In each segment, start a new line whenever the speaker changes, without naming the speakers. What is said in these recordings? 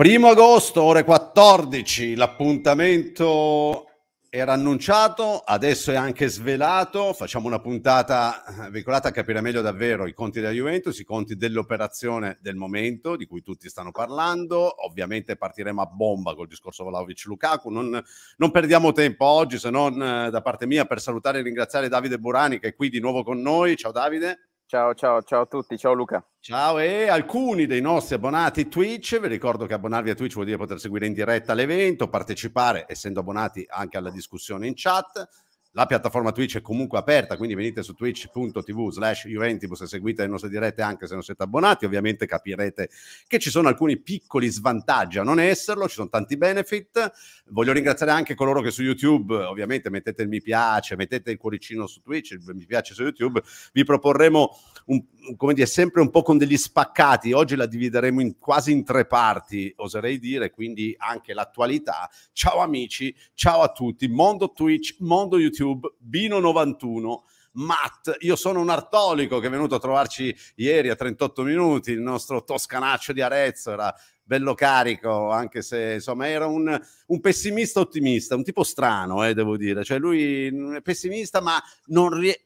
Primo agosto, ore 14, l'appuntamento era annunciato, adesso è anche svelato, facciamo una puntata veicolata a capire meglio davvero i conti della Juventus, i conti dell'operazione del momento di cui tutti stanno parlando, ovviamente partiremo a bomba col discorso Vlaovic-Lukaku, non, non, perdiamo tempo oggi se non eh, da parte mia per salutare e ringraziare Davide Burani che è qui di nuovo con noi, ciao Davide. Ciao, ciao, ciao a tutti, ciao Luca. Ciao e alcuni dei nostri abbonati Twitch, vi ricordo che abbonarvi a Twitch vuol dire poter seguire in diretta l'evento, partecipare, essendo abbonati anche alla discussione in chat la piattaforma Twitch è comunque aperta, quindi venite su twitch.tv slash Juventus e seguite le nostre dirette anche se non siete abbonati. Ovviamente capirete che ci sono alcuni piccoli svantaggi a non esserlo, ci sono tanti benefit. Voglio ringraziare anche coloro che su YouTube, ovviamente mettete il mi piace, mettete il cuoricino su Twitch, il mi piace su YouTube. Vi proporremo, un, come dire, sempre un po' con degli spaccati. Oggi la divideremo in, quasi in tre parti, oserei dire, quindi anche l'attualità. Ciao amici, ciao a tutti, mondo Twitch, mondo YouTube YouTube, Bino91. Matt, io sono un artolico che è venuto a trovarci ieri a 38 minuti, il nostro toscanaccio di Arezzo era bello carico, anche se insomma era un, un pessimista ottimista, un tipo strano, eh, devo dire, cioè lui è pessimista ma non riesce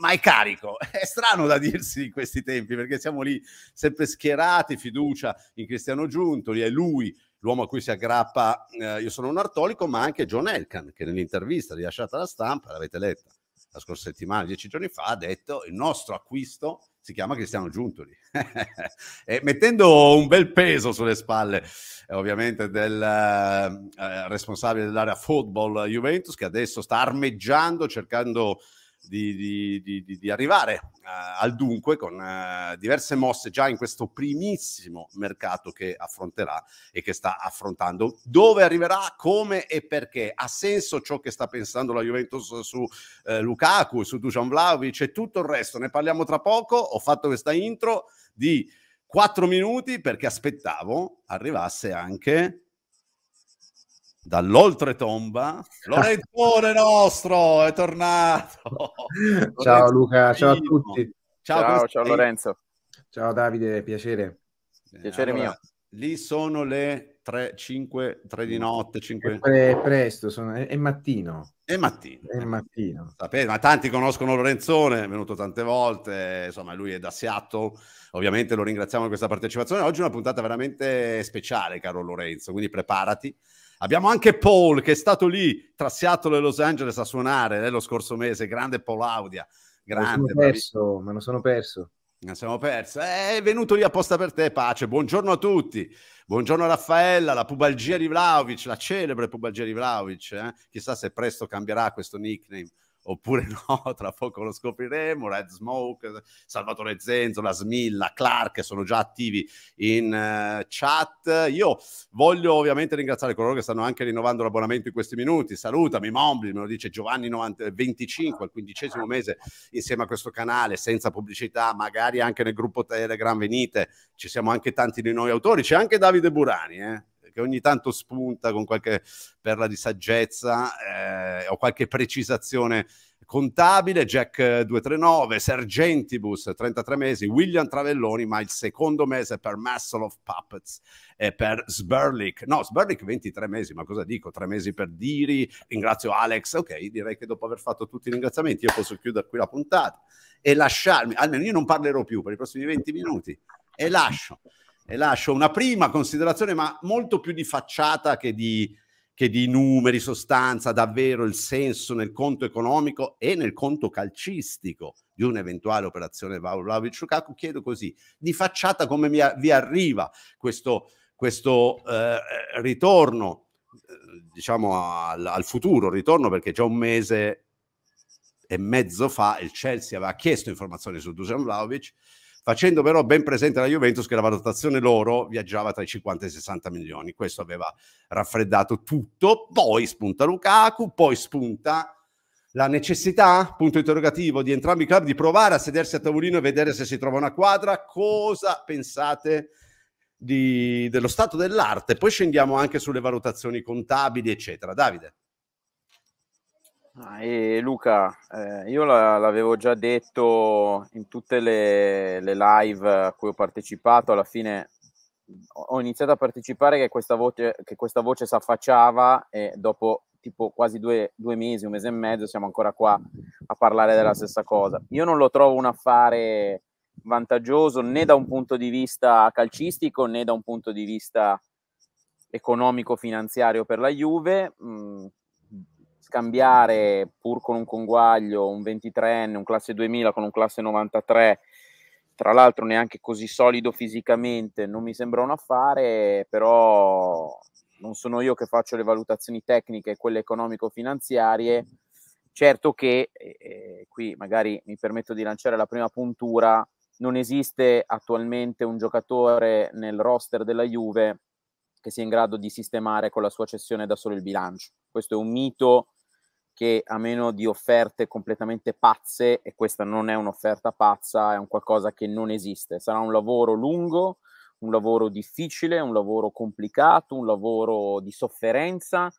ma è carico. È strano da dirsi in questi tempi perché siamo lì sempre schierati, fiducia in Cristiano Giuntoli, è lui l'uomo a cui si aggrappa eh, Io sono un artolico, ma anche John Elkan, che nell'intervista rilasciata alla stampa, l'avete letta la scorsa settimana, dieci giorni fa, ha detto il nostro acquisto si chiama Cristiano Giuntoli, e mettendo un bel peso sulle spalle eh, ovviamente del eh, eh, responsabile dell'area football Juventus, che adesso sta armeggiando, cercando di, di, di, di arrivare eh, al dunque con eh, diverse mosse già in questo primissimo mercato che affronterà e che sta affrontando. Dove arriverà, come e perché? Ha senso ciò che sta pensando la Juventus su eh, Lukaku, su Dusan Vlaovic e tutto il resto? Ne parliamo tra poco. Ho fatto questa intro di quattro minuti perché aspettavo arrivasse anche dall'oltretomba. Lorenzone nostro è tornato. ciao Luca, ciao a tutti. Ciao, ciao, ciao Lorenzo. Ciao Davide, piacere. piacere allora, mio. Lì sono le 3, 5, 3 di notte, 5... È
presto, sono, è, mattino. È
mattino. È eh.
mattino.
Sapete, ma tanti conoscono Lorenzone, è venuto tante volte, insomma lui è da Seattle, ovviamente lo ringraziamo per questa partecipazione. Oggi è una puntata veramente speciale, caro Lorenzo, quindi preparati Abbiamo anche Paul che è stato lì tra Seattle e Los Angeles a suonare eh, lo scorso mese, grande Paul Audia. Grande, me, lo perso, me lo sono perso. Ne siamo persi. Eh, è venuto lì apposta per te, pace. Buongiorno a tutti. Buongiorno Raffaella, la pubalgia di Vlaovic, la celebre pubalgia di Vlaovic. Eh? Chissà se presto cambierà questo nickname oppure no, tra poco lo scopriremo, Red Smoke, Salvatore Zenzola, Smilla, Clark sono già attivi in uh, chat. Io voglio ovviamente ringraziare coloro che stanno anche rinnovando l'abbonamento in questi minuti, salutami Mombli, me lo dice Giovanni 90, 25, al quindicesimo mese insieme a questo canale, senza pubblicità, magari anche nel gruppo Telegram venite, ci siamo anche tanti di noi autori, c'è anche Davide Burani, eh? che ogni tanto spunta con qualche perla di saggezza eh, o qualche precisazione contabile, Jack 239, Sergentibus 33 mesi, William Travelloni, ma il secondo mese per Muscle of Puppets e per Sberlick. No, Sberlick 23 mesi, ma cosa dico? Tre mesi per Diri, ringrazio Alex. Ok, direi che dopo aver fatto tutti i ringraziamenti io posso chiudere qui la puntata e lasciarmi, almeno io non parlerò più per i prossimi 20 minuti e lascio e lascio una prima considerazione, ma molto più di facciata che di, che di numeri, sostanza, davvero il senso nel conto economico e nel conto calcistico di un'eventuale operazione Vlaovic Lukaku. Chiedo così, di facciata come mi, vi arriva questo, questo eh, ritorno, eh, diciamo al, al, futuro, ritorno perché già un mese e mezzo fa il Chelsea aveva chiesto informazioni su Dusan Vlaovic, facendo però ben presente la Juventus che la valutazione loro viaggiava tra i 50 e i 60 milioni. Questo aveva raffreddato tutto. Poi spunta Lukaku, poi spunta la necessità, punto interrogativo, di entrambi i club di provare a sedersi a tavolino e vedere se si trova una quadra. Cosa pensate di, dello stato dell'arte? Poi scendiamo anche sulle valutazioni contabili, eccetera. Davide. Ah, e
Luca, eh, io la, l'avevo già detto in tutte le, le, live a cui ho partecipato, alla fine ho iniziato a partecipare che questa voce, che questa voce si affacciava e dopo tipo quasi due, due, mesi, un mese e mezzo siamo ancora qua a parlare della stessa cosa. Io non lo trovo un affare vantaggioso né da un punto di vista calcistico né da un punto di vista economico-finanziario per la Juve. Mh, mm, scambiare pur con un conguaglio un 23enne, un classe 2000 con un classe 93, tra l'altro neanche così solido fisicamente, non mi sembra un affare, però non sono io che faccio le valutazioni tecniche, quelle economico-finanziarie. Certo che, eh, qui magari mi permetto di lanciare la prima puntura, non esiste attualmente un giocatore nel roster della Juve che sia in grado di sistemare con la sua cessione da solo il bilancio. Questo è un mito che a meno di offerte completamente pazze, e questa non è un'offerta pazza, è un qualcosa che non esiste. Sarà un lavoro lungo, un lavoro difficile, un lavoro complicato, un lavoro di sofferenza,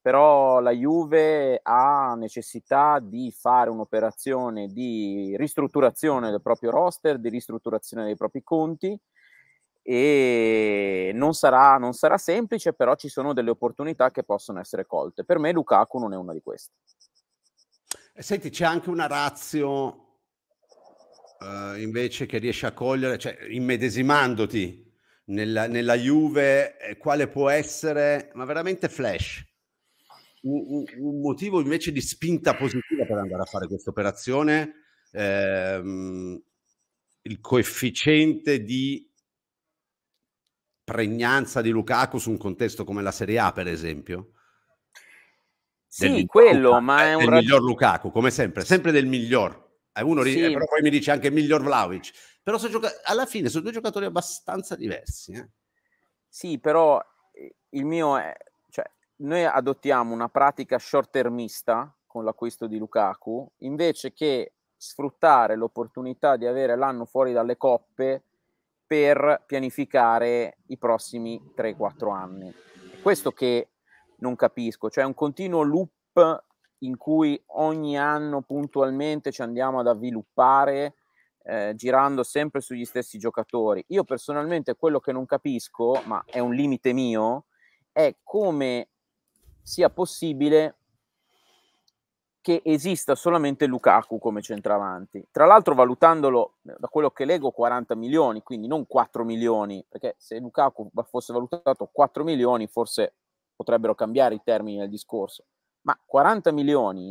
però la Juve ha necessità di fare un'operazione di ristrutturazione del proprio roster, di ristrutturazione dei propri conti e non sarà, non sarà, semplice, però ci sono delle opportunità che possono essere colte. Per me Lukaku non è una di queste.
Senti, c'è anche una razio eh, invece che riesce a cogliere, cioè immedesimandoti nella, nella Juve, eh, quale può essere, ma veramente flash, un, un, motivo invece di spinta positiva per andare a fare questa operazione, ehm, il coefficiente di pregnanza di Lukaku su un contesto come la Serie A, per esempio? Sì, del quello, Lukaku,
ma eh, è un... Il rag... miglior
Lukaku, come sempre, sempre del miglior. Eh, uno sì. Eh, però poi mi dice anche miglior Vlaovic. Però gioca... alla fine sono due giocatori abbastanza diversi. Eh? Sì, però il
mio è... Cioè, noi adottiamo una pratica short-termista con l'acquisto di Lukaku, invece che sfruttare l'opportunità di avere l'anno fuori dalle coppe per pianificare i prossimi 3-4 anni. È questo che non capisco, cioè un continuo loop in cui ogni anno puntualmente ci andiamo ad avviluppare eh, girando sempre sugli stessi giocatori. Io personalmente quello che non capisco, ma è un limite mio, è come sia possibile che esista solamente Lukaku come centravanti. Tra l'altro valutandolo eh, da quello che leggo 40 milioni, quindi non 4 milioni, perché se Lukaku fosse valutato 4 milioni forse potrebbero cambiare i termini del discorso, ma 40 milioni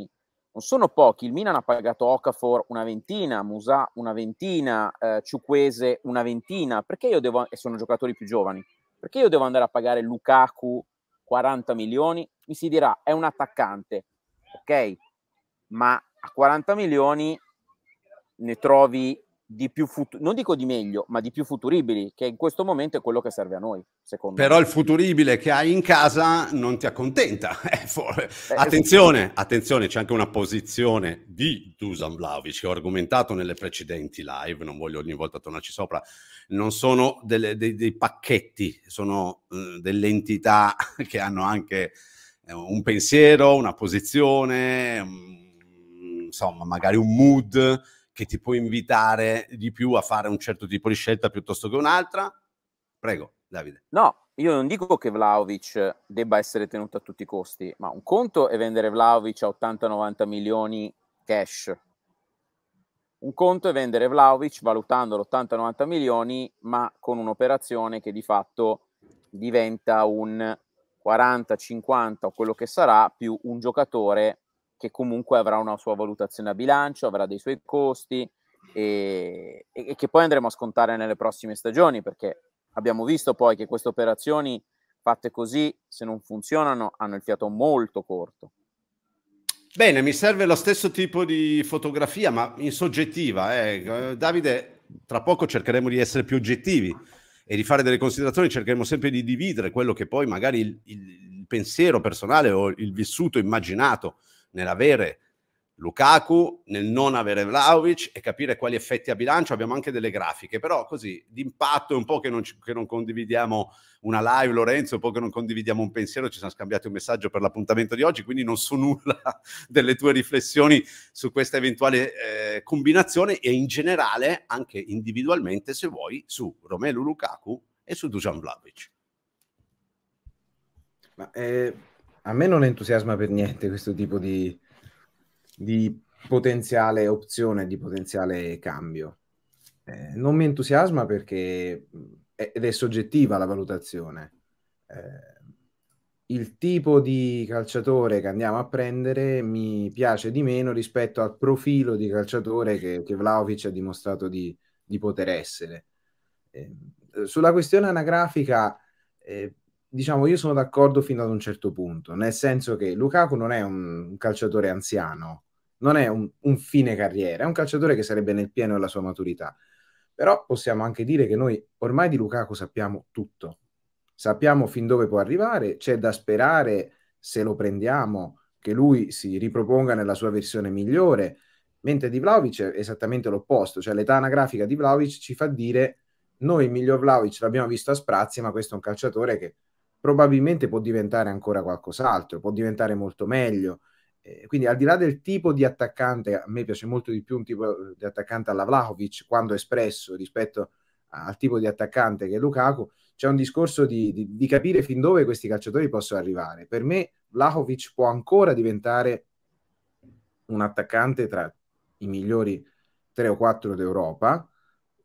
non sono pochi, il Milan ha pagato Okafor una ventina, Musa una ventina, eh, Ciuquese una ventina, perché io devo, e sono giocatori più giovani, perché io devo andare a pagare Lukaku 40 milioni? Mi si dirà, è un attaccante, ok? ma a 40 milioni ne trovi di più, futu- non dico di meglio, ma di più futuribili, che in questo momento è quello che serve a noi, secondo Però me. il
futuribile che hai in casa non ti accontenta. Eh, for- Beh, attenzione, attenzione, c'è anche una posizione di Dusan Vlaovic che ho argomentato nelle precedenti live, non voglio ogni volta tornarci sopra, non sono delle, dei, dei, pacchetti, sono uh, delle entità che hanno anche uh, un pensiero, una posizione... Um, insomma, magari un mood che ti può invitare di più a fare un certo tipo di scelta piuttosto che un'altra? Prego, Davide. No, io non dico che Vlaovic
debba essere tenuto a tutti i costi, ma un conto è vendere Vlaovic a 80-90 milioni cash. Un conto è vendere Vlaovic valutando l'80-90 milioni, ma con un'operazione che di fatto diventa un 40, 50 o quello che sarà più un giocatore che comunque avrà una sua valutazione a bilancio, avrà dei suoi costi e, e che poi andremo a scontare nelle prossime stagioni perché abbiamo visto poi che queste operazioni fatte così,
se non funzionano, hanno il fiato molto corto. Bene, mi serve lo stesso tipo di fotografia, ma in soggettiva. Eh. Davide, tra poco cercheremo di essere più oggettivi e di fare delle considerazioni, cercheremo sempre di dividere quello che poi magari il, il pensiero personale o il vissuto immaginato nell'avere Lukaku, nel non avere Vlaovic e capire quali effetti a bilancio. Abbiamo anche delle grafiche, però così d'impatto è un po' che non, che non, condividiamo una live, Lorenzo, un po' che non condividiamo un pensiero, ci siamo scambiati un messaggio per l'appuntamento di oggi, quindi non so nulla delle tue riflessioni su questa eventuale eh, combinazione e in generale anche individualmente, se vuoi, su Romelu Lukaku e su Dusan Vlaovic.
Ma, eh a me non entusiasma per niente questo tipo di, di potenziale opzione, di potenziale cambio. Eh, non mi entusiasma perché è, eh, ed è soggettiva la valutazione. Eh, il tipo di calciatore che andiamo a prendere mi piace di meno rispetto al profilo di calciatore che, che Vlaovic ha dimostrato di, di poter essere. Eh, sulla questione anagrafica, eh, diciamo, io sono d'accordo fino ad un certo punto, nel senso che Lukaku non è un, un calciatore anziano, non è un, un, fine carriera, è un calciatore che sarebbe nel pieno della sua maturità. Però possiamo anche dire che noi ormai di Lukaku sappiamo tutto. Sappiamo fin dove può arrivare, c'è da sperare, se lo prendiamo, che lui si riproponga nella sua versione migliore, mentre di Vlaovic è esattamente l'opposto, cioè l'età anagrafica di Vlaovic ci fa dire noi il miglior Vlaovic l'abbiamo visto a sprazzi, ma questo è un calciatore che probabilmente può diventare ancora qualcos'altro, può diventare molto meglio. Eh, quindi al di là del tipo di attaccante, a me piace molto di più un tipo eh, di attaccante alla Vlahovic quando espresso rispetto al tipo di attaccante che è Lukaku, c'è un discorso di, di, di capire fin dove questi calciatori possono arrivare. Per me Vlahovic può ancora diventare un attaccante tra i migliori 3 o 4 d'Europa,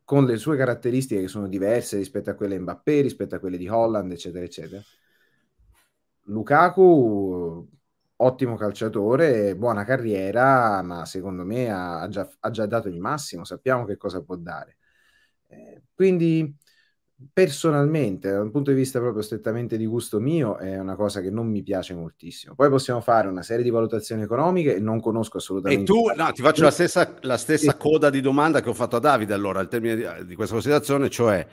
con le sue caratteristiche che sono diverse rispetto a quelle di Mbappé, rispetto a quelle di Holland, eccetera, eccetera. Lukaku, ottimo calciatore, buona carriera, ma secondo me ha già, ha già dato il massimo, sappiamo che cosa può dare. Eh, quindi personalmente, da un punto di vista proprio strettamente di gusto mio, è una cosa che non mi piace moltissimo. Poi possiamo fare una serie di valutazioni economiche, non conosco assolutamente. E tu, no, ti faccio la
stessa, la stessa e... coda di domanda che ho fatto a Davide allora, al termine di, di questa considerazione, cioè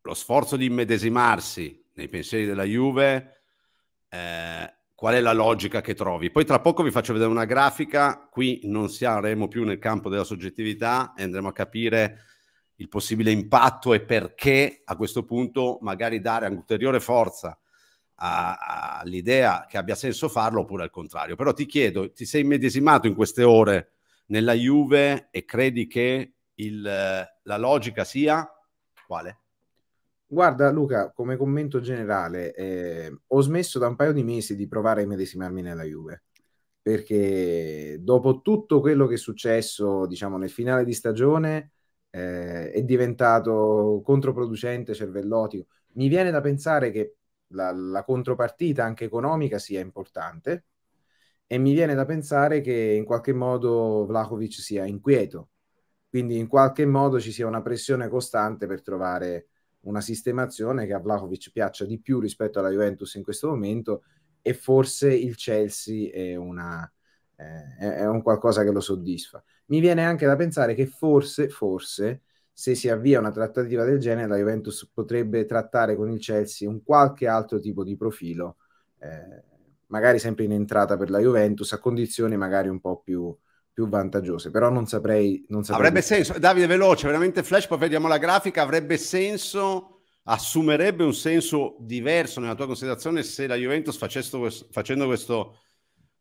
lo sforzo di immedesimarsi nei pensieri della Juve, eh, qual è la logica che trovi? Poi tra poco vi faccio vedere una grafica, qui non saremo più nel campo della soggettività e andremo a capire il possibile impatto e perché a questo punto magari dare ulteriore forza all'idea che abbia senso farlo oppure al contrario. Però ti chiedo, ti sei immedesimato in queste ore nella Juve e credi che il, la logica sia quale?
Guarda Luca, come commento generale, eh, ho smesso da un paio di mesi di provare a immedesimarmi nella Juve, perché dopo tutto quello che è successo, diciamo, nel finale di stagione, eh, è diventato controproducente, cervellotico. Mi viene da pensare che la, la, contropartita anche economica sia importante e mi viene da pensare che in qualche modo Vlahovic sia inquieto, quindi in qualche modo ci sia una pressione costante per trovare una sistemazione che a Vlahovic piaccia di più rispetto alla Juventus in questo momento e forse il Chelsea è una, eh, è, un qualcosa che lo soddisfa. Mi viene anche da pensare che forse, forse, se si avvia una trattativa del genere, la Juventus potrebbe trattare con il Chelsea un qualche altro tipo di profilo, eh, magari sempre in entrata per la Juventus, a condizioni magari un po' più, più vantaggiose, però non saprei... Non saprei avrebbe più.
senso, Davide veloce, veramente flash, poi vediamo la grafica, avrebbe senso, assumerebbe un senso diverso nella tua considerazione se la Juventus facesse facendo questo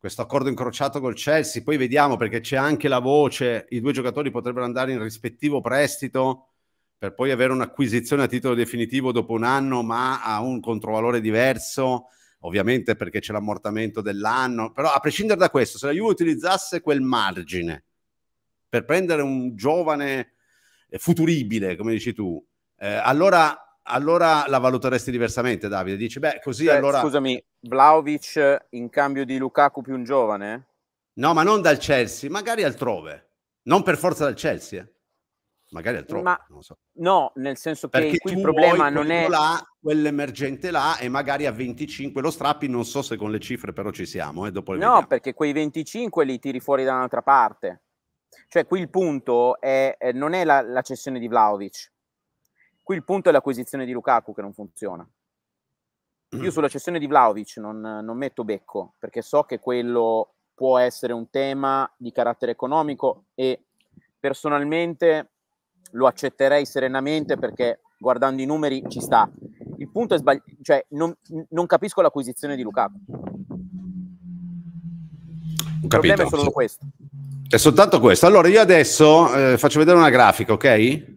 questo accordo incrociato col Chelsea, poi vediamo perché c'è anche la voce, i due giocatori potrebbero andare in rispettivo prestito per poi avere un'acquisizione a titolo definitivo dopo un anno, ma a un controvalore diverso, ovviamente perché c'è l'ammortamento dell'anno, però a prescindere da questo, se la Juve utilizzasse quel margine per prendere un giovane eh, futuribile, come dici tu, eh, allora allora la valuteresti diversamente, Davide? Dici, beh, così cioè, allora...
Scusami, Vlaovic in cambio di Lukaku più un giovane?
No, ma non dal Chelsea, magari altrove. Non per forza dal Chelsea, eh. magari altrove.
Ma... So. No, nel senso che Perché qui il problema non è... Là,
quell'emergente là e magari a 25 lo strappi, non so se con le cifre però ci siamo. Eh, dopo no, vediamo.
perché quei 25 li tiri fuori da un'altra parte. Cioè qui il punto è, non è la, la cessione di Vlaovic, Qui il punto è l'acquisizione di Lukaku che non funziona. Io mm. sulla cessione di Vlaovic non, non metto becco perché so che quello può essere un tema di carattere economico e personalmente lo accetterei serenamente perché guardando i numeri ci sta. Il punto è sbagliato, cioè non, non, capisco l'acquisizione di Lukaku.
Il problema è solo questo. È soltanto questo. Allora io adesso eh, faccio vedere una grafica, ok?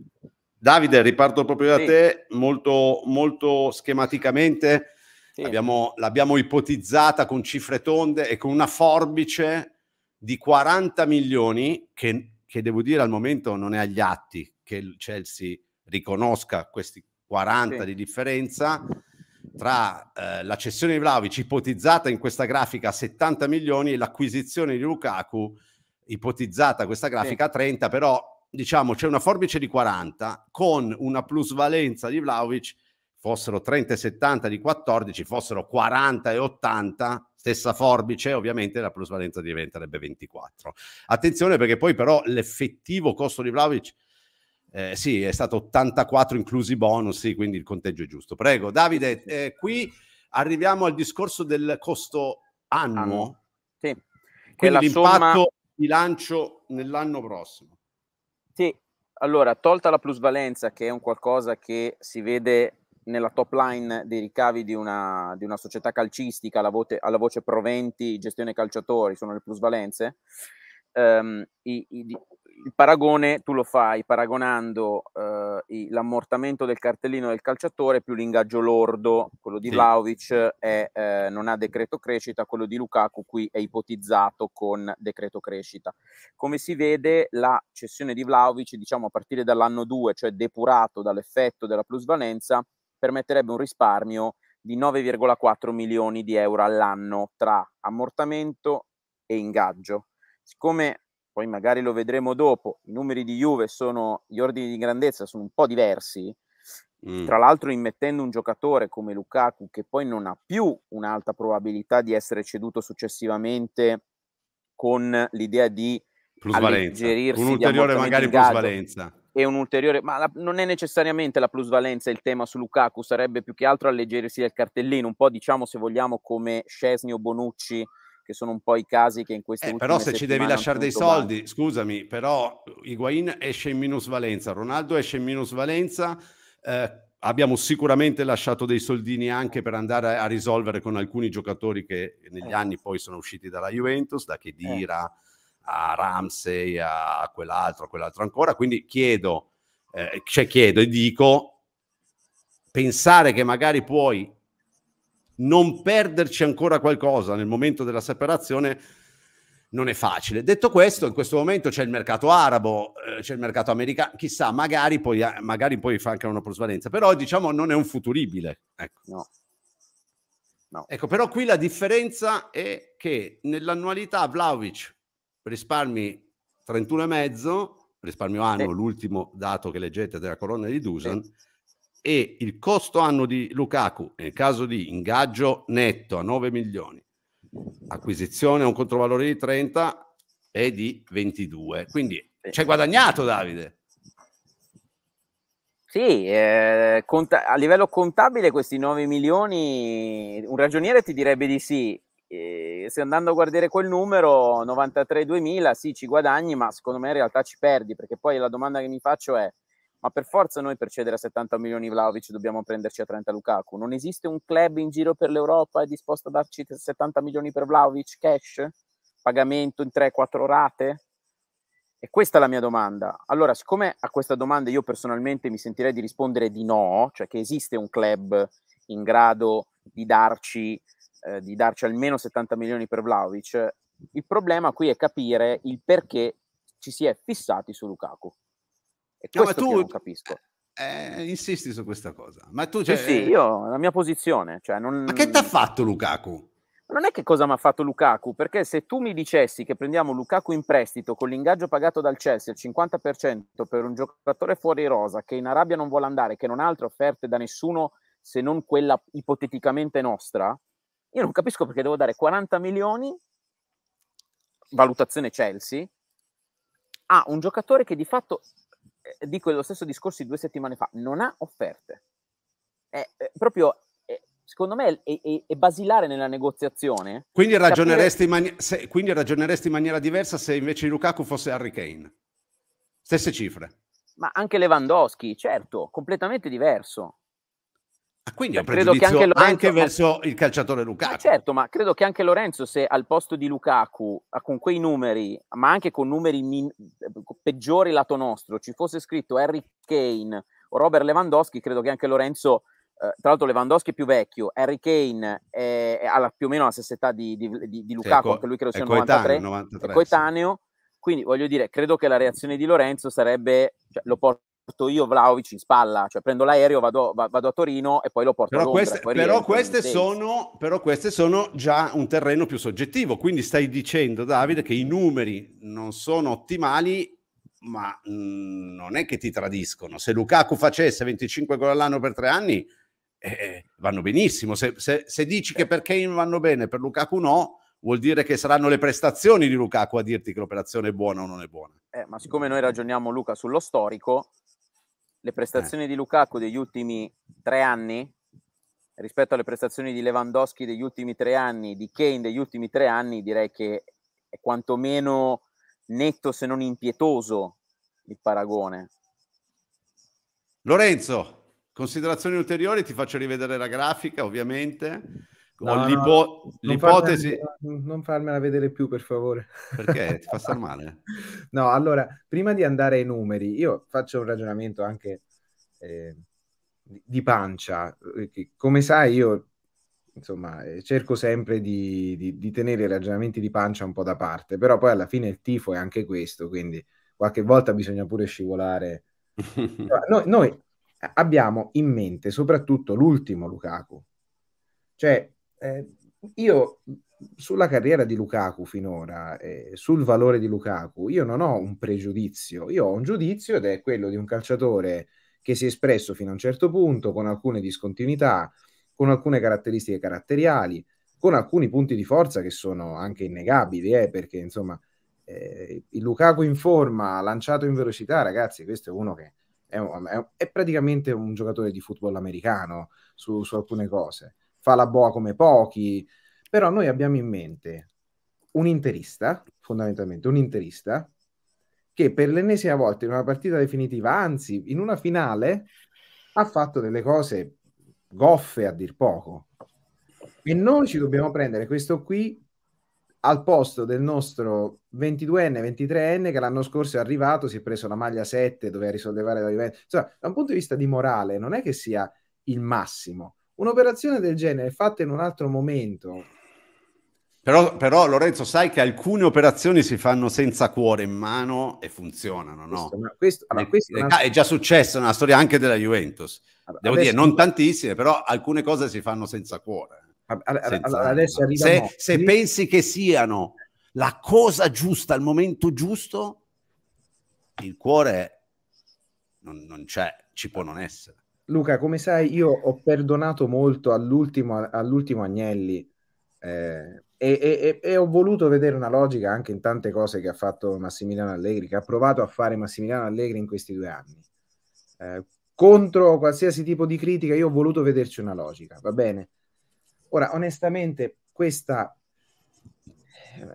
Davide, riparto proprio da sì. te, molto, molto schematicamente. Sì. Abbiamo, l'abbiamo ipotizzata con cifre tonde e con una forbice di 40 milioni che, che devo dire al momento non è agli atti che il Chelsea riconosca questi 40 sì. di differenza tra eh, la cessione di Vlaovic ipotizzata in questa grafica a 70 milioni e l'acquisizione di Lukaku ipotizzata questa grafica a 30, però diciamo c'è una forbice di 40 con una plusvalenza di Vlaovic fossero 30 e 70 di 14 fossero 40 e 80 stessa forbice ovviamente la plusvalenza diventerebbe 24 attenzione perché poi però l'effettivo costo di Vlaovic eh, sì è stato 84 inclusi bonus sì, quindi il conteggio è giusto prego Davide eh, qui arriviamo al discorso del costo annuo, annuo. Sì.
quindi l'impatto somma...
bilancio nell'anno prossimo sì, allora, tolta la plusvalenza,
che è un qualcosa che si vede nella top line dei ricavi di una, di una società calcistica, alla, voce, alla voce proventi, gestione calciatori, sono le plusvalenze, um, i, i, il paragone tu lo fai paragonando eh, l'ammortamento del cartellino del calciatore più l'ingaggio lordo, quello di sì. Vlaovic è, eh, non ha decreto crescita, quello di Lukaku qui è ipotizzato con decreto crescita. Come si vede la cessione di Vlaovic, diciamo a partire dall'anno 2, cioè depurato dall'effetto della plusvalenza, permetterebbe un risparmio di 9,4 milioni di euro all'anno tra ammortamento e ingaggio. Siccome poi magari lo vedremo dopo, i numeri di Juve sono, gli ordini di grandezza sono un po' diversi, mm. tra l'altro immettendo un giocatore come Lukaku che poi non ha più un'alta probabilità di essere ceduto successivamente con l'idea di alleggerirsi un'ulteriore magari plusvalenza e un ulteriore, ma la, non è necessariamente la plusvalenza il tema su Lukaku, sarebbe più che altro alleggerirsi del cartellino, un po' diciamo se vogliamo come Scesni o Bonucci che sono un po' i casi che in questo momento. eh, Però se ci devi lasciare dei soldi,
male. scusami, però eh, Higuain esce in minusvalenza, Ronaldo esce in minusvalenza, eh, abbiamo sicuramente lasciato dei soldini anche per andare a risolvere con alcuni giocatori che negli eh. anni poi sono usciti dalla Juventus, da Chedira eh. a Ramsey, a quell'altro, a quell'altro ancora, quindi chiedo, eh, cioè chiedo e dico, pensare che magari puoi non perderci ancora qualcosa nel momento della separazione non è facile. Detto questo, in questo momento c'è il mercato arabo, eh, c'è il mercato americano, chissà, magari poi, eh, magari poi fa anche una plusvalenza, però diciamo non è un futuribile. Ecco. No. No. ecco, però qui la differenza è che nell'annualità Vlaovic risparmi 31,5, risparmio anno, sì. l'ultimo dato che leggete della colonna di Dusan, sì e il costo anno di Lukaku nel caso di ingaggio netto a 9 milioni, acquisizione a un controvalore di 30 è di 22. Quindi ci hai guadagnato Davide.
Sì, eh, conta- a livello contabile questi 9 milioni, un ragioniere ti direbbe di sì. Eh, se andando a guardare quel numero 93-2000 sì ci guadagni ma secondo me in realtà ci perdi perché poi la domanda che mi faccio è ma per forza noi per cedere a 70 milioni Vlaovic dobbiamo prenderci a 30 Lukaku. Non esiste un club in giro per l'Europa disposto a darci 70 milioni per Vlaovic cash? Pagamento in 3-4 rate? E questa è la mia domanda. Allora, siccome a questa domanda io personalmente mi sentirei di rispondere di no, cioè che esiste un club in grado di darci, eh, di darci almeno 70 milioni per Vlaovic, il problema qui è capire il perché ci si è fissati su Lukaku. E no, questo tu... non capisco.
Eh, eh, insisti su questa cosa. Ma tu, cioè, sì, sì, io,
la mia posizione. Cioè non... Ma che ti ha fatto
Lukaku?
Non è che cosa mi ha fatto Lukaku, perché se tu mi dicessi che prendiamo Lukaku in prestito con l'ingaggio pagato dal Chelsea al 50% per un giocatore fuori rosa che in Arabia non vuole andare, che non ha altre offerte da nessuno se non quella ipoteticamente nostra, io non capisco perché devo dare 40 milioni, valutazione Chelsea, a un giocatore che di fatto eh, dico lo stesso discorso di due settimane fa, non ha offerte. È, è eh, proprio, è, eh, secondo me, è, è, basilare nella negoziazione. Quindi ragioneresti,
capire... mani- se, quindi ragioneresti, in maniera diversa se invece Lukaku fosse Harry Kane. Stesse cifre.
Ma anche Lewandowski, certo, completamente diverso.
Ah, quindi è un credo che anche, Lorenzo, anche verso ma, il calciatore Lukaku. Ma
certo, ma credo che anche Lorenzo, se al posto di Lukaku, ah, con quei numeri, ma anche con numeri min, peggiori lato nostro, ci fosse scritto Harry Kane o Robert Lewandowski, credo che anche Lorenzo, eh, tra l'altro Lewandowski è più vecchio, Harry Kane è, è alla, più o meno alla stessa età di, di, di, di Lukaku, sì, anche lui credo sia 93, 93, è coetaneo, sì. quindi voglio dire, credo che la reazione di Lorenzo sarebbe, cioè, lo porto porto io Vlaovic in spalla, cioè prendo l'aereo, vado, vado a Torino e poi lo porto però a Londra. Queste, però, queste
sono, però, queste sono, già un terreno più soggettivo, quindi stai dicendo Davide che i numeri non sono ottimali ma mh, mm, non è che ti tradiscono. Se Lukaku facesse 25 gol all'anno per tre anni eh, eh, vanno benissimo, se, se, se dici che certo. per Kane vanno bene, per Lukaku no, vuol dire che saranno le prestazioni di Lukaku a dirti che l'operazione è buona o non è buona.
Eh, ma siccome noi ragioniamo Luca sullo storico, le eh. prestazioni eh. di Lukaku degli ultimi tre anni rispetto alle prestazioni di Lewandowski degli ultimi tre anni, di Kane degli ultimi tre anni, direi che è quantomeno
netto se non impietoso il paragone. Lorenzo, considerazioni ulteriori, ti faccio rivedere la grafica ovviamente. No, l'ipo- no, l'ipotesi.
Non, non farmela vedere più, per favore. Perché ti fa star male? no, allora, prima di andare ai numeri, io faccio un ragionamento anche eh, di pancia. Eh, come sai, io insomma, eh, cerco sempre di, di, di, tenere i ragionamenti di pancia un po' da parte, però poi alla fine il tifo è anche questo, quindi qualche volta bisogna pure scivolare. noi, noi abbiamo in mente soprattutto l'ultimo Lukaku, cioè eh, io sulla carriera di Lukaku finora, eh, sul valore di Lukaku, io non ho un pregiudizio, io ho un giudizio ed è quello di un calciatore che si è espresso fino a un certo punto con alcune discontinuità, con alcune caratteristiche caratteriali, con alcuni punti di forza che sono anche innegabili, eh, perché insomma eh, il Lukaku in forma, lanciato in velocità, ragazzi, questo è uno che è, è, è praticamente un giocatore di football americano su, su alcune cose fa la boa come pochi, però noi abbiamo in mente un interista, fondamentalmente un interista, che per l'ennesima volta in una partita definitiva, anzi in una finale, ha fatto delle cose goffe a dir poco. E noi ci dobbiamo prendere questo qui al posto del nostro 22enne, 23enne che l'anno scorso è arrivato, si è preso la maglia 7, doveva risollevare la Juventus. Insomma, da un punto di vista di morale, non è che sia il massimo, un'operazione del genere fatta in un altro
momento. Però, però, Lorenzo, sai che alcune operazioni si fanno senza cuore in mano e funzionano, no? Questo, ma questo, allora, eh, è, eh, una... è, già successo nella storia anche della Juventus. Allora, Devo dire, non tantissime, però alcune cose si fanno senza cuore. Allora, senza... adesso arriva se, se pensi che siano la cosa giusta al momento giusto, il cuore non, non c'è, ci può non essere.
Luca, come sai, io ho perdonato molto all'ultimo, all'ultimo Agnelli eh, e, e, e, ho voluto vedere una logica anche in tante cose che ha fatto Massimiliano Allegri, che ha provato a fare Massimiliano Allegri in questi due anni. Eh, contro qualsiasi tipo di critica, io ho voluto vederci una logica, va bene? Ora, onestamente, questa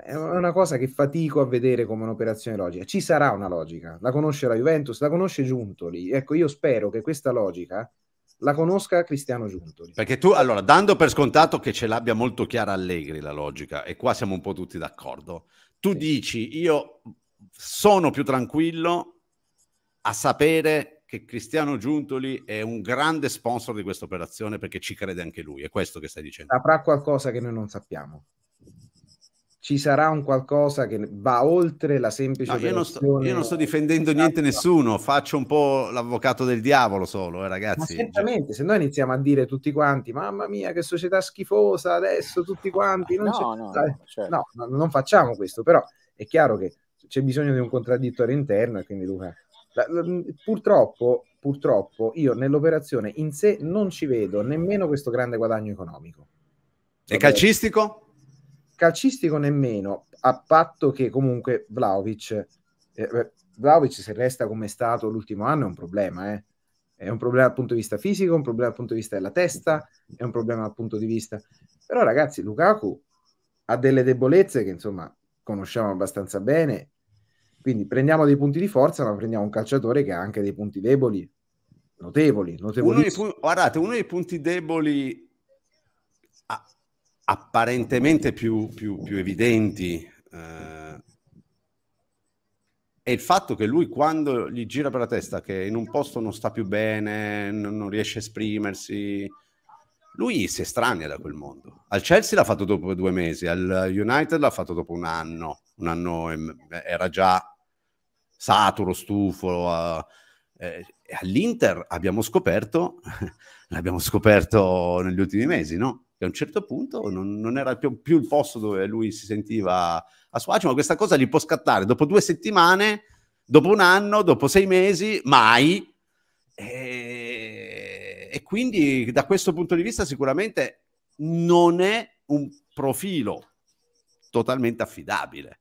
è una cosa che fatico a vedere come un'operazione logica. Ci sarà una logica, la conosce la Juventus, la conosce Giuntoli. Ecco, io spero che questa logica la conosca Cristiano Giuntoli.
Perché tu, allora, dando per scontato che ce l'abbia molto chiara Allegri la logica, e qua siamo un po' tutti d'accordo, tu sì. dici io sono più tranquillo a sapere che Cristiano Giuntoli è un grande sponsor di questa operazione perché ci crede anche lui, è questo che stai dicendo.
Saprà qualcosa che noi non sappiamo ci sarà un qualcosa che va oltre la
semplice... No, io, non sto, io non sto difendendo esatto. niente nessuno, faccio un po' l'avvocato del diavolo solo, eh, ragazzi. certamente,
se noi iniziamo a dire tutti quanti, mamma mia che società schifosa adesso, tutti quanti, non no, no, certo. no, non facciamo questo, però è chiaro che c'è bisogno di un contraddittorio interno e quindi Luca... La, la, purtroppo, purtroppo io nell'operazione in sé non ci vedo nemmeno questo grande guadagno economico. E calcistico? calcistico nemmeno, a patto che comunque Vlaovic, eh, Vlaovic se resta come è stato l'ultimo anno è un problema, eh. è un problema dal punto di vista fisico, è un problema dal punto di vista della testa, è un problema dal punto di vista... Però ragazzi, Lukaku ha delle debolezze che insomma conosciamo abbastanza bene, quindi prendiamo dei punti di forza, ma prendiamo un calciatore che ha anche dei punti deboli
notevoli. Uno punti, guardate, uno dei punti deboli apparentemente più, più, più evidenti eh, è il fatto che lui quando gli gira per la testa che in un posto non sta più bene, non, non riesce a esprimersi, lui si estranea da quel mondo. Al Chelsea l'ha fatto dopo due mesi, al United l'ha fatto dopo un anno, un anno era già saturo, stufo. Eh, all'Inter abbiamo scoperto, l'abbiamo scoperto negli ultimi mesi, no? e a un certo punto non, non era più, più, il posto dove lui si sentiva a suo agio, ma questa cosa gli può scattare dopo due settimane, dopo un anno, dopo sei mesi, mai. E, e quindi da questo punto di vista sicuramente non è un profilo totalmente affidabile.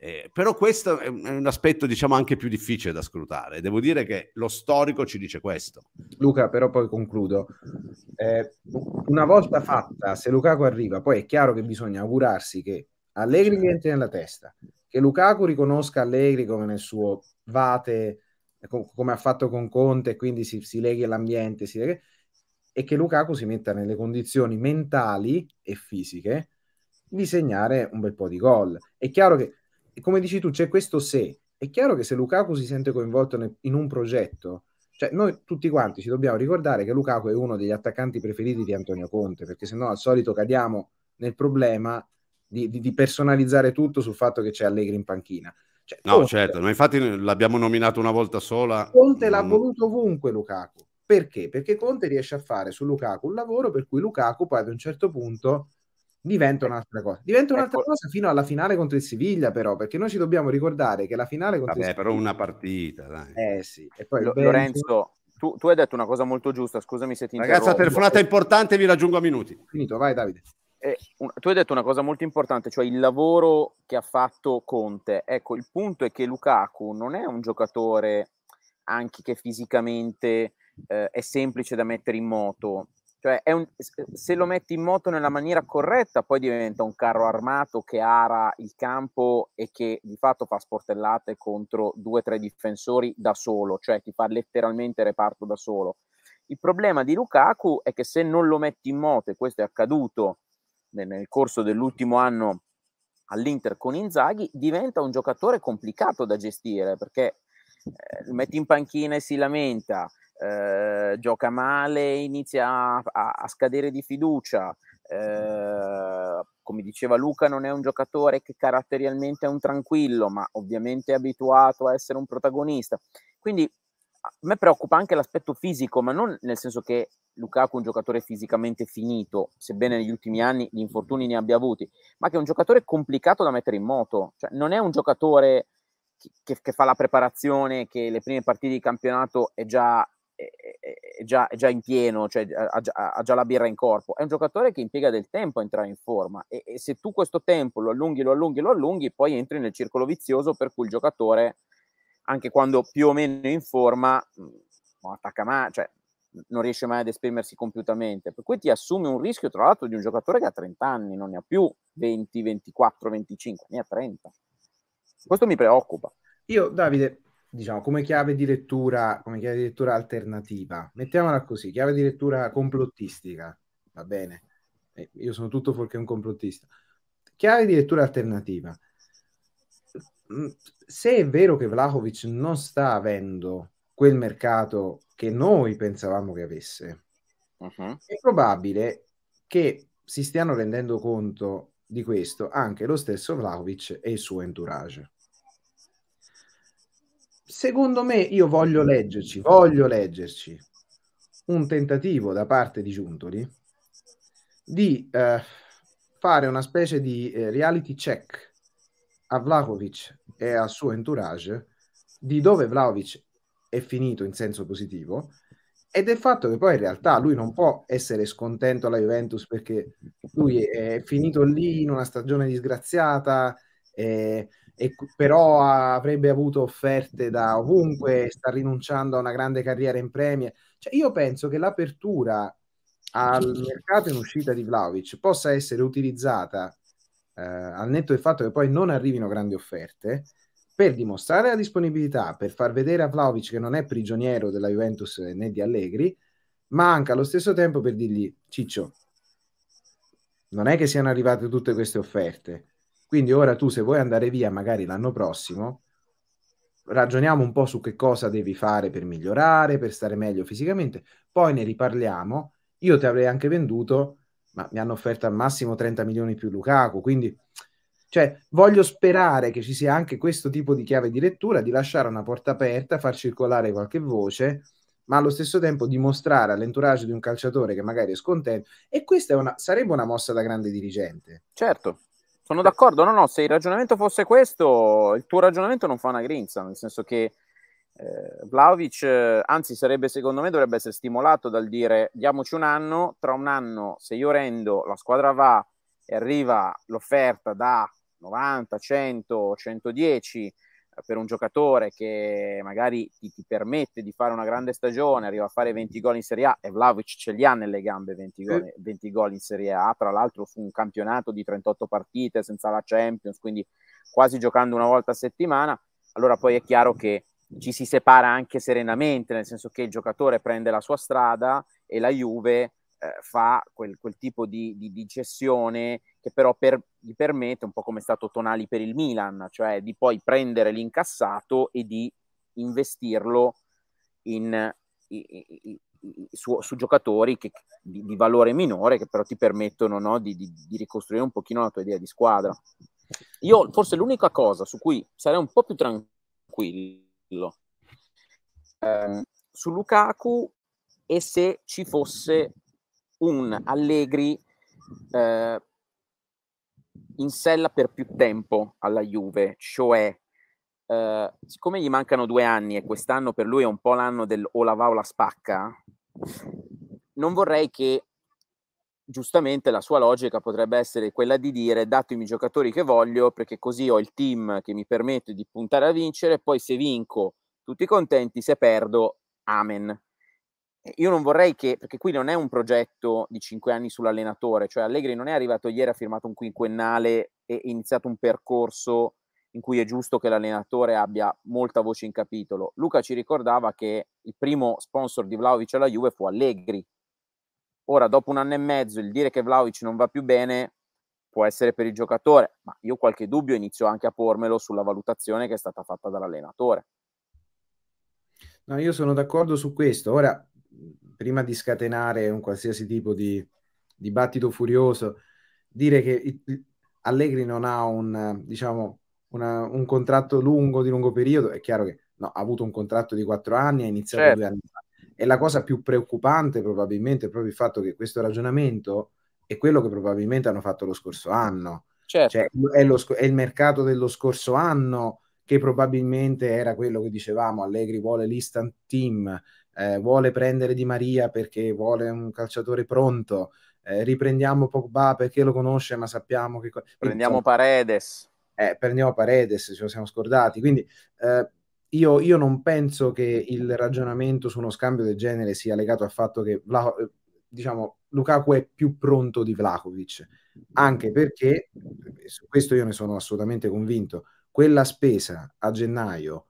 Eh, però questo è un aspetto diciamo anche più difficile da scrutare. Devo dire che lo storico ci dice questo. Luca, però poi concludo. Eh, una volta fatta, se Lukaku arriva,
poi è chiaro che bisogna augurarsi che Allegri gli certo. entri nella testa, che Lukaku riconosca Allegri come nel suo vate, come ha fatto con Conte, quindi si, si leghi all'ambiente, si leghi, e che Lukaku si metta nelle condizioni mentali e fisiche di segnare un bel po' di gol. È chiaro che come dici tu, c'è questo se. È chiaro che se Lukaku si sente coinvolto ne- in un progetto, cioè noi tutti quanti ci dobbiamo ricordare che Lukaku è uno degli attaccanti preferiti di Antonio Conte, perché se no al solito cadiamo nel problema di, di, di personalizzare tutto sul fatto che c'è Allegri in panchina.
Cioè, no, Conte, certo, ma infatti l'abbiamo nominato una volta sola. Conte l'ha mm.
voluto ovunque Lukaku. Perché? Perché Conte riesce a fare su Lukaku un lavoro per cui Lukaku poi ad un certo punto diventa eh, un'altra cosa. Diventa un'altra ecco. cosa fino alla finale contro il Siviglia, però, perché noi ci dobbiamo ricordare che la finale contro Vabbè, il Siviglia... però
una partita, dai. Eh sì. E poi L- ben... Lorenzo, tu, tu, hai
detto una cosa molto giusta, scusami se ti interrompo. Ragazzi, la telefonata
è importante, vi raggiungo a minuti. Finito, vai Davide.
Eh, un, tu hai detto una cosa molto importante, cioè il lavoro che ha fatto Conte. Ecco, il punto è che Lukaku non è un giocatore anche che fisicamente eh, è semplice da mettere in moto, cioè, un, eh, se lo metti in moto nella maniera corretta, poi diventa un carro armato che ara il campo e che di fatto fa sportellate contro due o tre difensori da solo, cioè ti fa letteralmente reparto da solo. Il problema di Lukaku è che se non lo metti in moto, e questo è accaduto nel, corso dell'ultimo anno all'Inter con Inzaghi, diventa un giocatore complicato da gestire perché eh, lo metti in panchina e si lamenta, eh, gioca male, inizia a, a scadere di fiducia. Eh, come diceva Luca, non è un giocatore che caratterialmente è un tranquillo, ma ovviamente è abituato a essere un protagonista. Quindi a me preoccupa anche l'aspetto fisico, ma non nel senso che Lukaku è un giocatore fisicamente finito, sebbene negli ultimi anni gli infortuni ne abbia avuti, ma che è un giocatore complicato da mettere in moto. Cioè, non è un giocatore che, che, che, fa la preparazione, che le prime partite di campionato è già è già, è già in pieno, cioè ha, ha, già la birra in corpo. È un giocatore che impiega del tempo a entrare in forma e, e, se tu questo tempo lo allunghi, lo allunghi, lo allunghi, poi entri nel circolo vizioso per cui il giocatore, anche quando più o meno in forma, mm, non attacca mai, cioè non riesce mai ad esprimersi compiutamente. Per cui ti assumi un rischio, tra l'altro, di un giocatore che ha 30
anni, non ne ha più 20, 24, 25, ne ha 30. Questo mi preoccupa. Io, Davide, diciamo, come chiave di lettura, come chiave di lettura alternativa, mettiamola così, chiave di lettura complottistica, va bene, eh, io sono tutto fuorché un complottista, chiave di lettura alternativa. Mm, se è vero che Vlahovic non sta avendo quel mercato che noi pensavamo che avesse, uh-huh. è probabile che si stiano rendendo conto di questo anche lo stesso Vlahovic e il suo entourage secondo me io voglio leggerci, voglio leggerci un tentativo da parte di Giuntoli di eh, fare una specie di eh, reality check a Vlaovic e al suo entourage di dove Vlaovic è finito in senso positivo e del fatto che poi in realtà lui non può essere scontento alla Juventus perché lui è finito lì in una stagione disgraziata. Eh, e, però avrebbe avuto offerte da ovunque, sta rinunciando a una grande carriera in Premier. Cioè, io penso che l'apertura al mercato in uscita di Vlaovic possa essere utilizzata eh, al netto del fatto che poi non arrivino grandi offerte per dimostrare la disponibilità, per far vedere a Vlaovic che non è prigioniero della Juventus né di Allegri, ma anche allo stesso tempo per dirgli Ciccio, non è che siano arrivate tutte queste offerte, quindi ora tu se vuoi andare via magari l'anno prossimo, ragioniamo un po' su che cosa devi fare per migliorare, per stare meglio fisicamente, poi ne riparliamo. Io ti avrei anche venduto, ma mi hanno offerto al massimo 30 milioni più Lukaku, quindi cioè, voglio sperare che ci sia anche questo tipo di chiave di lettura, di lasciare una porta aperta, far circolare qualche voce, ma allo stesso tempo dimostrare all'entourage di un calciatore che magari è scontento. E questa è una, sarebbe una mossa da grande dirigente. Certo,
sono d'accordo, no, no, se il ragionamento fosse questo, il tuo ragionamento non fa una grinza, nel senso che eh, Vlaovic, eh, anzi sarebbe secondo me, dovrebbe essere stimolato dal dire diamoci un anno, tra un anno se io rendo, la squadra va e arriva l'offerta da 90, 100, 110 per un giocatore che magari ti, ti, permette di fare una grande stagione, arriva a fare 20 gol in Serie A e Vlaovic ce li ha nelle gambe 20 gol, 20 gol in Serie A, tra l'altro fu un campionato di 38 partite senza la Champions, quindi quasi giocando una volta a settimana, allora poi è chiaro che ci si separa anche serenamente, nel senso che il giocatore prende la sua strada e la Juve eh, fa quel, quel, tipo di, di, di cessione che però per, gli permette, un po' come è stato Tonali per il Milan, cioè di poi prendere l'incassato e di investirlo in, in, in, su, su, giocatori che, di, di, valore minore che però ti permettono no, di, di, di, ricostruire un pochino la tua idea di squadra. Io forse l'unica cosa su cui sarei un po' più tranquillo eh, su Lukaku e se ci fosse un Allegri eh, in sella per più tempo alla Juve, cioè eh, siccome gli mancano due anni e quest'anno per lui è un po' l'anno del o la va o la spacca, non vorrei che giustamente la sua logica potrebbe essere quella di dire datemi i giocatori che voglio perché così ho il team che mi permette di puntare a vincere, poi se vinco tutti contenti, se perdo, amen io non vorrei che, perché qui non è un progetto di cinque anni sull'allenatore, cioè Allegri non è arrivato ieri, ha firmato un quinquennale e iniziato un percorso in cui è giusto che l'allenatore abbia molta voce in capitolo. Luca ci ricordava che il primo sponsor di Vlaovic alla Juve fu Allegri. Ora, dopo un anno e mezzo, il dire che Vlaovic non va più bene può essere per il giocatore, ma io qualche dubbio inizio anche a pormelo sulla valutazione che è stata fatta dall'allenatore.
No, io sono d'accordo su questo. Ora, prima di scatenare un qualsiasi tipo di dibattito furioso, dire che Allegri non ha un, diciamo, una, un contratto lungo di lungo periodo, è chiaro che no, ha avuto un contratto di quattro anni, ha iniziato certo. due anni fa. E la cosa più preoccupante probabilmente è proprio il fatto che questo ragionamento è quello che probabilmente hanno fatto lo scorso anno. Certo. Cioè, è, lo, è, il mercato dello scorso anno che probabilmente era quello che dicevamo, Allegri vuole l'instant team, eh, vuole prendere Di Maria perché vuole un calciatore pronto, eh, riprendiamo Pogba perché lo conosce ma sappiamo che... Prendiamo Insomma, Paredes. Eh, prendiamo Paredes, ce lo siamo scordati. Quindi eh, io, io, non penso che il ragionamento su uno scambio del genere sia legato al fatto che Vla- eh, diciamo, Lukaku è più pronto di Vlahovic, anche perché, su questo io ne sono assolutamente convinto, quella spesa a gennaio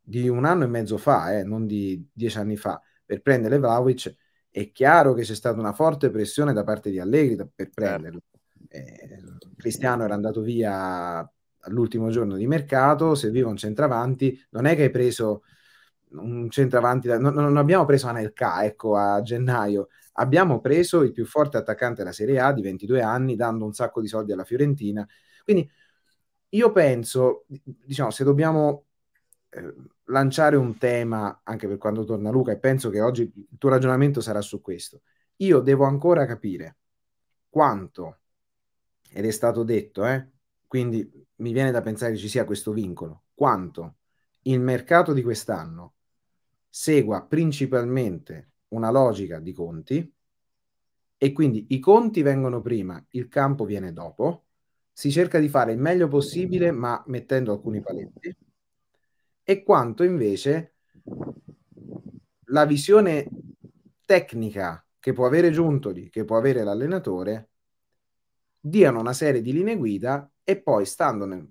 di un anno e mezzo fa, eh, non di dieci anni fa, per prendere Vlaovic, è chiaro che c'è stata una forte pressione da parte di Allegri per certo. prenderlo. Eh, Cristiano era andato via all'ultimo giorno di mercato, serviva un centravanti, non è che hai preso un centravanti, da, non, non, abbiamo preso Anelka, ecco, a gennaio, abbiamo preso il più forte attaccante della Serie A di 22 anni, dando un sacco di soldi alla Fiorentina, quindi io penso, diciamo, se dobbiamo eh, lanciare un tema anche per quando torna Luca, e penso che oggi il tuo ragionamento sarà su questo, io devo ancora capire quanto, ed è stato detto, eh, quindi mi viene da pensare che ci sia questo vincolo, quanto il mercato di quest'anno segua principalmente una logica di conti e quindi i conti vengono prima, il campo viene dopo si cerca di fare il meglio possibile, ma mettendo alcuni paletti, e quanto invece la visione tecnica che può avere Giuntoli, che può avere l'allenatore, diano una serie di linee guida e poi, stando nel,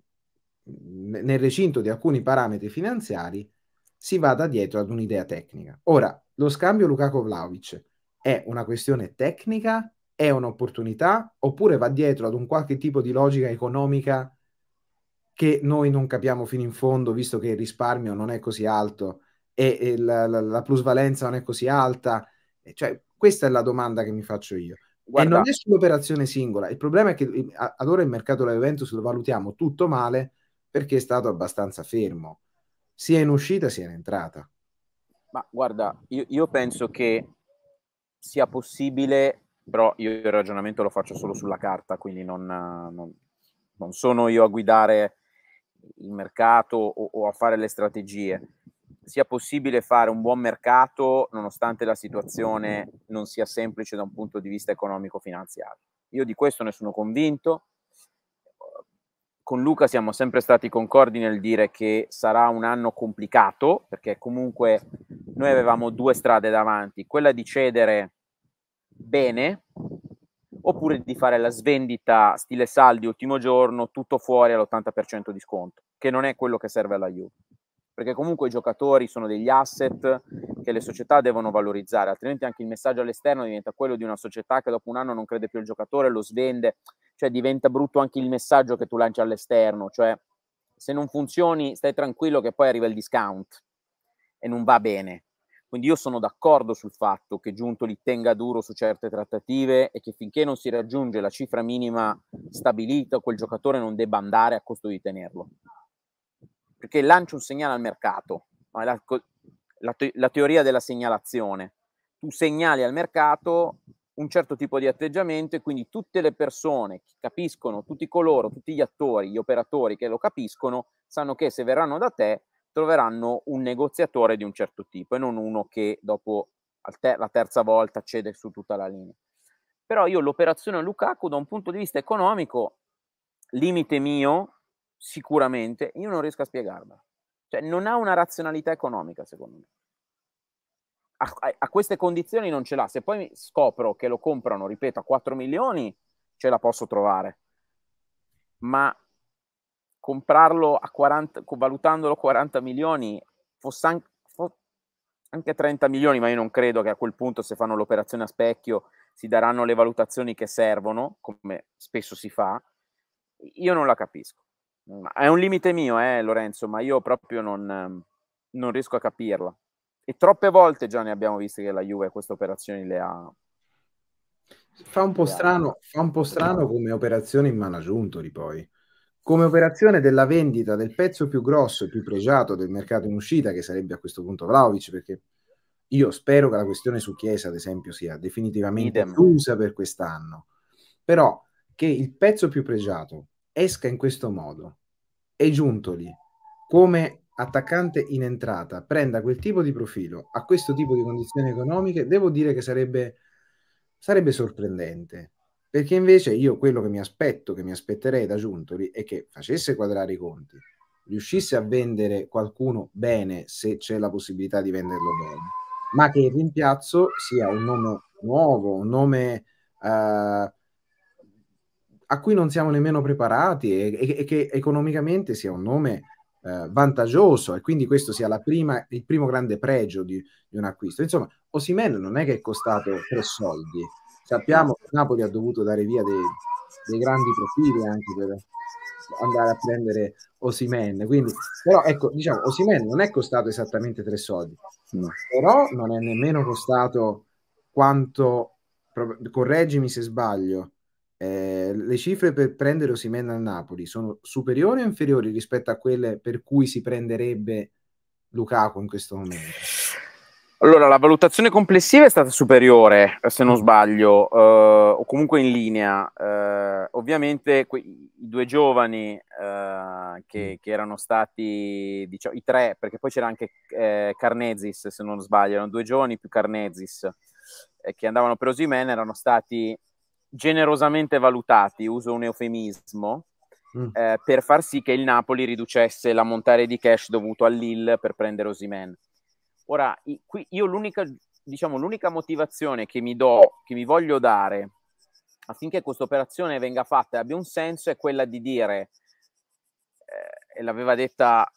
nel recinto di alcuni parametri finanziari, si vada dietro ad un'idea tecnica. Ora, lo scambio Lukaku-Vlaovic è una questione tecnica è un'opportunità oppure va dietro ad un qualche tipo di logica economica che noi non capiamo fino in fondo, visto che il risparmio non è così alto e, e la, la, la, plusvalenza non è così alta. Cioè, questa è la domanda che mi faccio io. Guarda, e non è sull'operazione singola. Il problema è che ad ora il mercato della Juventus lo valutiamo tutto male perché è stato abbastanza fermo, sia in uscita sia in entrata.
Ma guarda, io, io penso che sia possibile però io il ragionamento lo faccio solo sulla carta, quindi non, non, non sono io a guidare il mercato o, o, a fare le strategie. Sia possibile fare un buon mercato nonostante la situazione non sia semplice da un punto di vista economico-finanziario. Io di questo ne sono convinto. Con Luca siamo sempre stati concordi nel dire che sarà un anno complicato, perché comunque noi avevamo due strade davanti, quella di cedere bene oppure di fare la svendita stile saldi ultimo giorno tutto fuori all'80% di sconto che non è quello che serve alla Juve perché comunque i giocatori sono degli asset che le società devono valorizzare, altrimenti anche il messaggio all'esterno diventa quello di una società che dopo un anno non crede più al giocatore, lo svende, cioè diventa brutto anche il messaggio che tu lanci all'esterno, cioè se non funzioni stai tranquillo che poi arriva il discount e non va bene. Quindi io sono d'accordo sul fatto che Giuntoli tenga duro su certe trattative e che finché non si raggiunge la cifra minima stabilita, quel giocatore non debba andare a costo di tenerlo. Perché lancia un segnale al mercato, la, la, la teoria della segnalazione. Tu segnali al mercato un certo tipo di atteggiamento e quindi tutte le persone che capiscono, tutti coloro, tutti gli attori, gli operatori che lo capiscono, sanno che se verranno da te troveranno un negoziatore di un certo tipo e non uno che dopo la terza volta cede su tutta la linea. Però io l'operazione Lukaku da un punto di vista economico, limite mio, sicuramente, io non riesco a spiegarmela. Cioè non ha una razionalità economica secondo me. A, a, a queste condizioni non ce l'ha. Se poi scopro che lo comprano, ripeto, a 4 milioni, ce la posso trovare. Ma comprarlo a 40, valutandolo 40 milioni, fosse anche, 30 milioni, ma io non credo che a quel punto se fanno l'operazione a specchio si daranno le valutazioni che servono, come spesso si fa, io non la capisco. È un limite mio, eh, Lorenzo, ma io proprio non, non riesco a capirla. E troppe volte già ne abbiamo visto che la Juve queste
operazioni le ha. Fa un po' strano, fa un po strano come operazione in mano giunto di poi come operazione della vendita del pezzo più grosso e più pregiato del mercato in uscita, che sarebbe a questo punto Vlaovic, perché io spero che la questione su Chiesa, ad esempio, sia definitivamente chiusa per quest'anno, però che il pezzo più pregiato esca in questo modo e Giuntoli come attaccante in entrata prenda quel tipo di profilo a questo tipo di condizioni economiche, devo dire che sarebbe, sarebbe sorprendente perché invece io quello che mi aspetto, che mi aspetterei da Giuntoli, è che facesse quadrare i conti, riuscisse a vendere qualcuno bene se c'è la possibilità di venderlo bene, ma che il rimpiazzo sia un nome nuovo, un nome uh, a cui non siamo nemmeno preparati e, e, e che economicamente sia un nome uh, vantaggioso e quindi questo sia prima, il primo grande pregio di, di un acquisto. Insomma, Osimen non è che è costato tre soldi Sappiamo che Napoli ha dovuto dare via dei, dei grandi profili anche per andare a prendere Osimen. Quindi, però ecco, diciamo, Osimen non è costato esattamente tre soldi, no. però non è nemmeno costato quanto, correggimi se sbaglio, eh, le cifre per prendere Osimen a Napoli sono superiori o inferiori rispetto a quelle per cui si prenderebbe Lukaku in questo momento?
Allora, la valutazione complessiva è stata superiore, se non mm. sbaglio, eh, o comunque in linea. Eh, ovviamente que- i due giovani eh, che, mm. che, erano stati, diciamo, i tre, perché poi c'era anche Carnezis, eh, se non sbaglio, erano due giovani più Carnezis, eh, che andavano per Osimen, erano stati generosamente valutati, uso un eufemismo, mm. Eh, per far sì che il Napoli riducesse la montare di cash dovuto all'IL per prendere Osimen Ora, qui io l'unica, diciamo, l'unica motivazione che mi do, che mi voglio dare affinché questa operazione venga fatta e abbia un senso è quella di dire, eh, e l'aveva detta,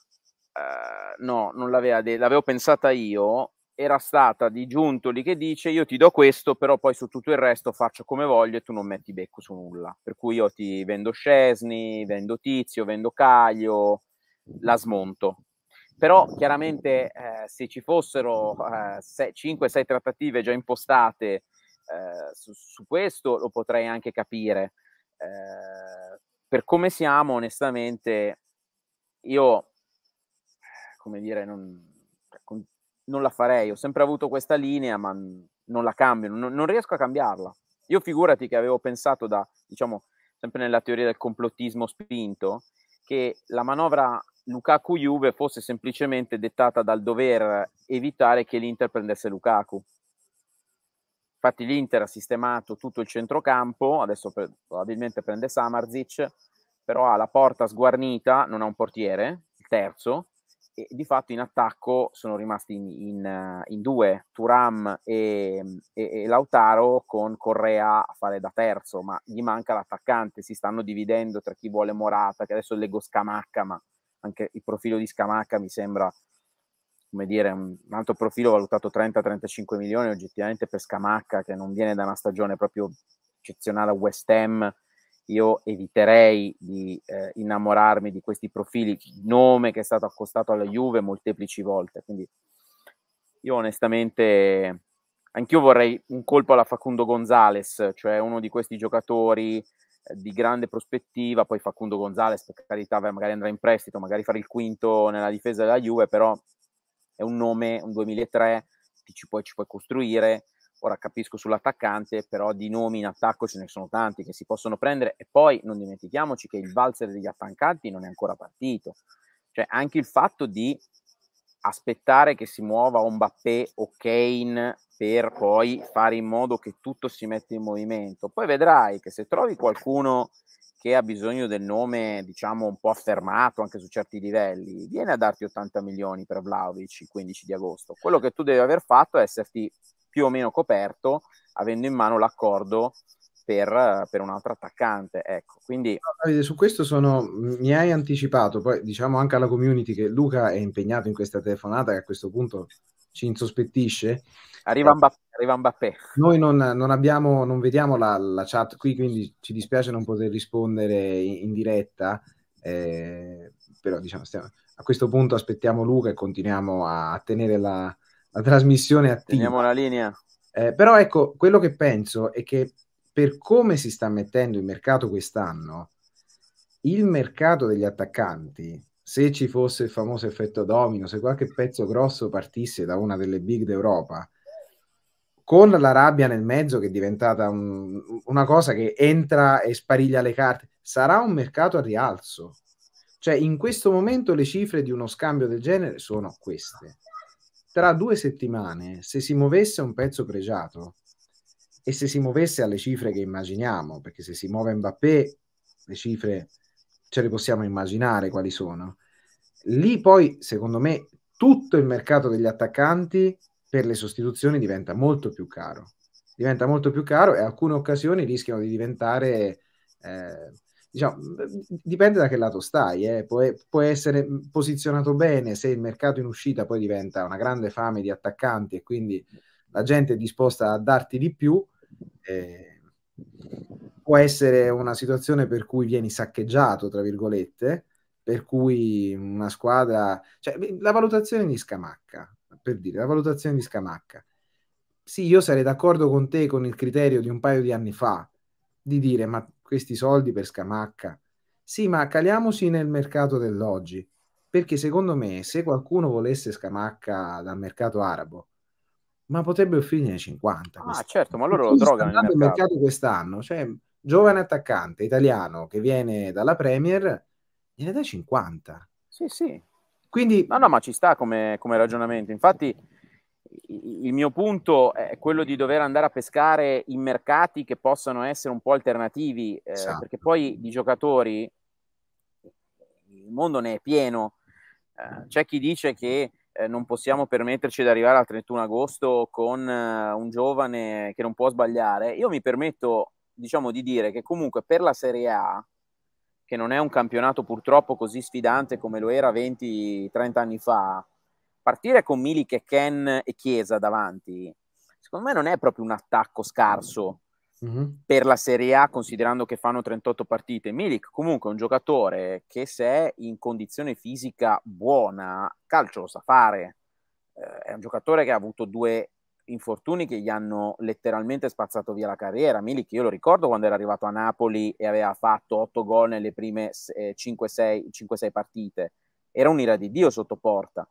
eh, no, non l'aveva detta, l'avevo pensata io, era stata di Giuntoli che dice io ti do questo, però poi su tutto il resto faccio come voglio e tu non metti becco su nulla. Per cui io ti vendo Scesni, vendo Tizio, vendo Caglio, la smonto però chiaramente eh, se ci fossero eh, 5-6 trattative già impostate eh, su, su, questo lo potrei anche capire. Eh, per come siamo, onestamente, io, come dire, non, non la farei. Ho sempre avuto questa linea, ma non la cambio, non, non, riesco a cambiarla. Io figurati che avevo pensato da, diciamo, sempre nella teoria del complottismo spinto, che la manovra Lukaku Juve fosse semplicemente dettata dal dover evitare che l'Inter prendesse Lukaku. Infatti l'Inter ha sistemato tutto il centrocampo, adesso per, probabilmente prende Samarzic, però ha la porta sguarnita, non ha un portiere, il terzo, e di fatto in attacco sono rimasti in, in, in due, Turam e, e, e, Lautaro con Correa a fare da terzo, ma gli manca l'attaccante, si stanno dividendo tra chi vuole Morata, che adesso leggo Scamacca, ma anche il profilo di Scamacca mi sembra come dire, un altro profilo valutato 30-35 milioni oggettivamente per Scamacca che non viene da una stagione proprio eccezionale a West Ham, io eviterei di eh, innamorarmi di questi profili, nome che è stato accostato alla Juve molteplici volte, quindi io onestamente anch'io vorrei un colpo alla Facundo Gonzales, cioè uno di questi giocatori eh, di grande prospettiva, poi Facundo Gonzalez per carità magari andrà in prestito, magari fare il quinto nella difesa della Juve, però è un nome, un 2003, ci puoi, ci puoi costruire, ora capisco sull'attaccante, però di nomi in attacco ce ne sono tanti che si possono prendere e poi non dimentichiamoci che il valzer degli attaccanti non è ancora partito, cioè anche il fatto di aspettare che si muova un Mbappé o Kane per poi fare in modo che tutto si metta in movimento. Poi vedrai che se trovi qualcuno che ha bisogno del nome, diciamo, un po' affermato anche su certi livelli, viene a darti 80 milioni per Vlaovic il 15 di agosto. Quello che tu devi aver fatto è esserti più o meno coperto avendo in mano l'accordo per, per un altro attaccante. Ecco, quindi...
su questo sono, mi hai anticipato, poi diciamo anche alla community che Luca è impegnato in questa telefonata che a questo punto ci insospettisce. Arriva eh, Arriva Mbappé. Noi non, non, abbiamo, non vediamo la, la, chat qui, quindi ci dispiace non poter rispondere in, in diretta, eh, però diciamo, stiamo, a questo punto aspettiamo Luca e continuiamo a tenere la, la trasmissione attiva. Teniamo la linea. Eh, però ecco, quello che penso è che per come si sta mettendo il mercato quest'anno, il mercato degli attaccanti, se ci fosse il famoso effetto domino, se qualche pezzo grosso partisse da una delle big d'Europa, con la rabbia nel mezzo che è diventata un, una cosa che entra e spariglia le carte, sarà un mercato a rialzo. Cioè, in questo momento le cifre di uno scambio del genere sono queste. Tra due settimane, se si muovesse un pezzo pregiato, e se si muovesse alle cifre che immaginiamo, perché se si muove Mbappé le cifre ce le possiamo immaginare quali sono. Lì poi, secondo me, tutto il mercato degli attaccanti per le sostituzioni diventa molto più caro. Diventa molto più caro e alcune occasioni rischiano di diventare... Eh, diciamo, dipende da che lato stai, eh. puoi, puoi essere posizionato bene se il mercato in uscita poi diventa una grande fame di attaccanti e quindi la gente è disposta a darti di più, eh, può essere una situazione per cui vieni saccheggiato, tra virgolette, per cui una squadra... Cioè, la valutazione di Scamacca, per dire, la valutazione di Scamacca. Sì, io sarei d'accordo con te con il criterio di un paio di anni fa, di dire, ma questi soldi per Scamacca... Sì, ma caliamoci nel mercato dell'oggi, perché secondo me se qualcuno volesse Scamacca dal mercato arabo, ma potrebbe offrire 50. Ah,
quest'anno. certo, ma loro lo drogano nel mercato. mercato
quest'anno, cioè giovane attaccante italiano che viene dalla Premier, gliene dà 50. Sì, sì. Quindi... No, no, ma
ci sta come, come ragionamento. Infatti il mio punto è quello di dover andare a pescare i mercati che possano essere un po' alternativi, eh, esatto. perché poi di giocatori il mondo ne è pieno. Eh, c'è chi dice che eh, non possiamo permetterci di arrivare al 31 agosto con eh, un giovane che non può sbagliare. Io mi permetto, diciamo, di dire che comunque per la Serie A, che non è un campionato purtroppo così sfidante come lo era 20-30 anni fa, partire con Milik e Ken e Chiesa davanti, secondo me non è proprio un attacco scarso Mm-hmm. Per la Serie A, considerando che fanno 38 partite, Milik comunque è un giocatore che se è in condizione fisica buona, calcio lo sa fare. Eh, è un giocatore che ha avuto due infortuni che gli hanno letteralmente spazzato via la carriera. Milik, io lo ricordo quando era arrivato a Napoli e aveva fatto 8 gol nelle prime eh, 5-6, 5-6 partite. Era un'ira di Dio sotto porta.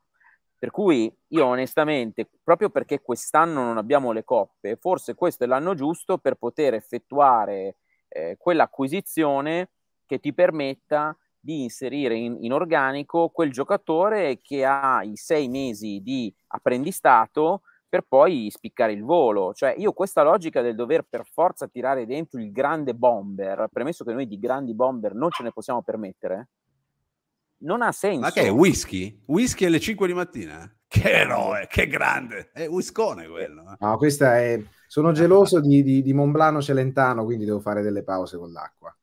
Per cui io onestamente, proprio perché quest'anno non abbiamo le coppe, forse questo è l'anno giusto per poter effettuare eh, quell'acquisizione che ti permetta di inserire in, in, organico quel giocatore che ha i sei mesi di apprendistato per poi spiccare il volo. Cioè io questa logica del dover per forza tirare dentro il grande bomber, premesso che noi di grandi bomber non ce ne possiamo permettere,
non ha senso. Ma che è whisky? Whisky alle 5 di mattina? Che eroe, che grande! È whiskone quello. Eh. No, questa è...
Sono eh, geloso di, di, di Monblano Celentano, quindi devo fare delle pause con l'acqua.